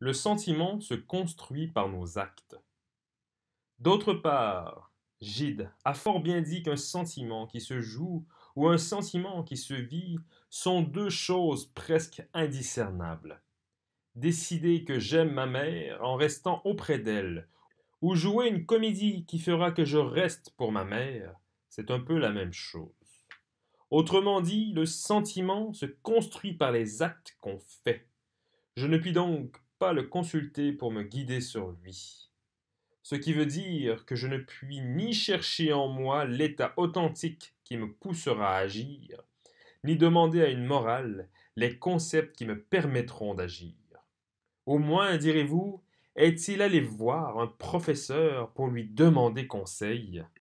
Le sentiment se construit par nos actes. D'autre part, Gide a fort bien dit qu'un sentiment qui se joue ou un sentiment qui se vit sont deux choses presque indiscernables. Décider que j'aime ma mère en restant auprès d'elle, ou jouer une comédie qui fera que je reste pour ma mère, c'est un peu la même chose. Autrement dit, le sentiment se construit par les actes qu'on fait. Je ne puis donc pas le consulter pour me guider sur lui. Ce qui veut dire que je ne puis ni chercher en moi l'état authentique qui me poussera à agir, ni demander à une morale les concepts qui me permettront d'agir. Au moins, direz-vous, est-il allé voir un professeur pour lui demander conseil